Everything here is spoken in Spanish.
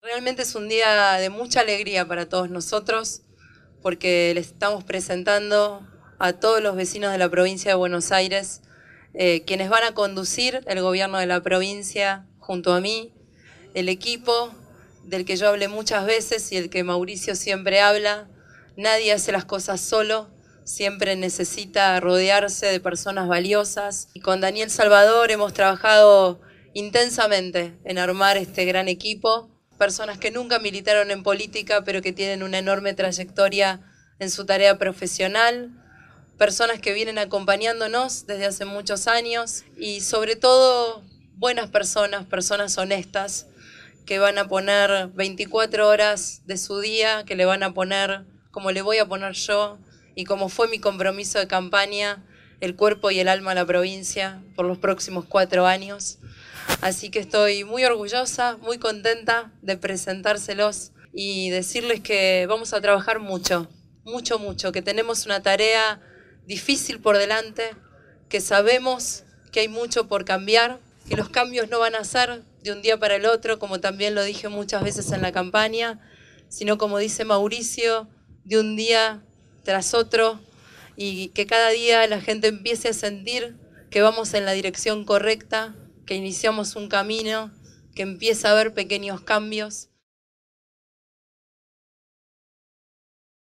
Realmente es un día de mucha alegría para todos nosotros porque le estamos presentando a todos los vecinos de la provincia de Buenos Aires, eh, quienes van a conducir el gobierno de la provincia junto a mí, el equipo del que yo hablé muchas veces y el que Mauricio siempre habla. Nadie hace las cosas solo, siempre necesita rodearse de personas valiosas. Y con Daniel Salvador hemos trabajado intensamente en armar este gran equipo personas que nunca militaron en política, pero que tienen una enorme trayectoria en su tarea profesional, personas que vienen acompañándonos desde hace muchos años y sobre todo buenas personas, personas honestas, que van a poner 24 horas de su día, que le van a poner como le voy a poner yo y como fue mi compromiso de campaña, el cuerpo y el alma a la provincia por los próximos cuatro años. Así que estoy muy orgullosa, muy contenta de presentárselos y decirles que vamos a trabajar mucho, mucho, mucho, que tenemos una tarea difícil por delante, que sabemos que hay mucho por cambiar, que los cambios no van a ser de un día para el otro, como también lo dije muchas veces en la campaña, sino como dice Mauricio, de un día tras otro, y que cada día la gente empiece a sentir que vamos en la dirección correcta, que iniciamos un camino, que empieza a haber pequeños cambios